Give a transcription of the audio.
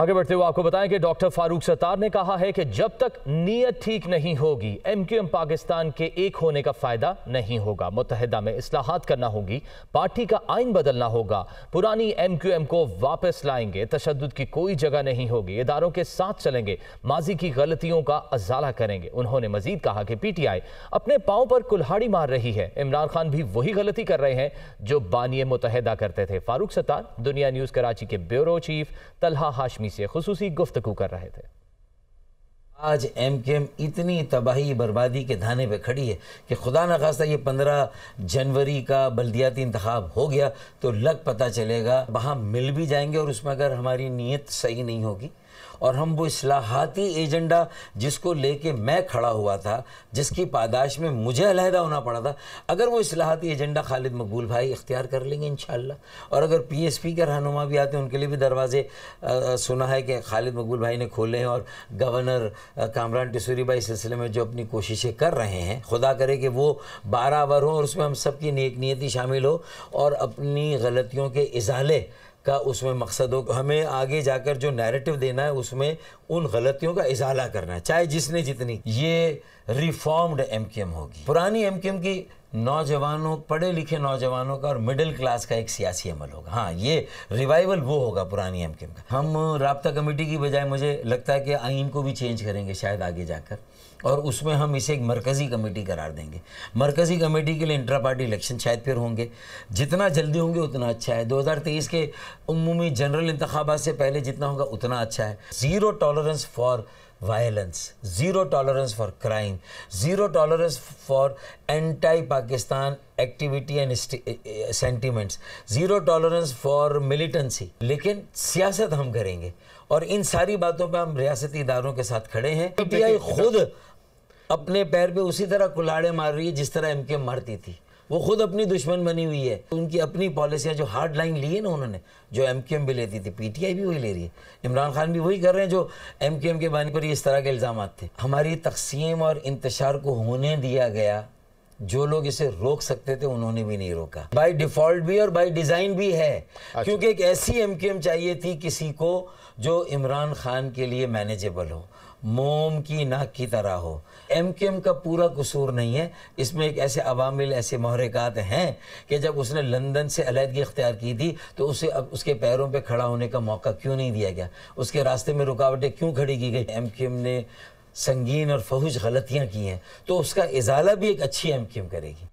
आगे बढ़ते हुए आपको बताएं कि डॉक्टर फारूक सत्तार ने कहा है कि जब तक नीयत ठीक नहीं होगी एमक्यूएम पाकिस्तान के एक होने का फायदा नहीं होगा मुतहदा में असलाहत करना होगी पार्टी का आइन बदलना होगा पुरानी एमक्यूएम को वापस लाएंगे तशद की कोई जगह नहीं होगी इदारों के साथ चलेंगे माजी की गलतियों का अजाला करेंगे उन्होंने मजीद कहा कि पी टी आई अपने पाँव पर कुल्हाड़ी मार रही है इमरान खान भी वही गलती कर रहे हैं जो बानिय मुतहदा करते थे फारूक सत्तार दुनिया न्यूज़ कराची के ब्यूरो चीफ तलहा हाशमी आदमी से खसूस गुफ्तु कर रहे थे आज एम के एम इतनी तबाही बर्बादी के धाने पे खड़ी है कि खुदा न खास्ता ये पंद्रह जनवरी का बल्दियाती इंतब हो गया तो लग पता चलेगा वहाँ मिल भी जाएंगे और उसमें अगर हमारी नीयत सही नहीं होगी और हम वो असलाहती एजेंडा जिसको लेके मैं खड़ा हुआ था जिसकी पादाश में मुझे अलहदा होना पड़ा था अगर वो असलाहती एजेंडा खालिद मकबूल भाई इख्तियार कर लेंगे इन और अगर पी एस पी के रहनुमा भी आते हैं उनके लिए भी दरवाजे सुना है कि खालिद मकबूल भाई ने खोले हैं और गवर्नर कामरान टिसूरी भाई सिलसिले में जो अपनी कोशिशें कर रहे हैं खुदा करे कि वो बारह बार हों और उसमें हम सब की नेक नीयती शामिल हो और अपनी गलतियों के इजाले का उसमें मकसद हो हमें आगे जाकर जो नैरेटिव देना है उसमें उन गलतियों का इजाला करना है चाहे जिसने जितनी ये रिफॉर्म्ड एमकेएम होगी पुरानी एमकेएम की नौजवानों पढ़े लिखे नौजवानों का और मिडिल क्लास का एक सियासी अमल होगा हाँ ये रिवाइवल वो होगा पुरानी एम का हम रबता कमेटी की बजाय मुझे लगता है कि आइन को भी चेंज करेंगे शायद आगे जाकर और उसमें हम इसे एक मरकज़ी कमेटी करार देंगे मरकज़ी कमेटी के लिए इंट्रा पार्टी इलेक्शन शायद फिर होंगे जितना जल्दी होंगे उतना अच्छा है 2023 के उमूमी जनरल इंतबात से पहले जितना होगा उतना अच्छा है zero tolerance for violence zero tolerance for crime zero tolerance for anti Pakistan activity and sentiments zero tolerance for militancy लेकिन सियासत हम करेंगे और इन सारी बातों पे हम रियासती इदारों के साथ खड़े हैं तो आई खुद अपने पैर पे उसी तरह कुल्हाड़े मार रही है जिस तरह एम के मारती थी वो खुद अपनी दुश्मन बनी हुई है उनकी अपनी पॉलिसियाँ जो हार्ड लाइन ली है ना उन्होंने जो एम भी लेती थी पी टी आई भी वही ले रही है इमरान खान भी वही कर रहे हैं जो एम के बानी पर इस तरह के इल्ज़ाम थे हमारी तकसीम और इंतशार को होने दिया गया जो लोग इसे रोक सकते थे उन्होंने भी नहीं रोका बाय डिफॉल्ट भी और बाय डिज़ाइन भी है अच्छा। क्योंकि एक ऐसी एमकेएम चाहिए थी किसी को जो इमरान खान के लिए मैनेजेबल हो मोम की नाक की तरह हो एम के एम का पूरा कसूर नहीं है इसमें एक ऐसे अवामिल ऐसे महरिकात हैं कि जब उसने लंदन से अलीहदगी अख्तियार की थी तो उसे अब उसके पैरों पर पे खड़ा होने का मौका क्यों नहीं दिया गया उसके रास्ते में रुकावटें क्यों खड़ी की गई एम के एम ने संगीन और फहुज गलतियाँ की हैं तो उसका इजाला भी एक अच्छी एम क्यूम करेगी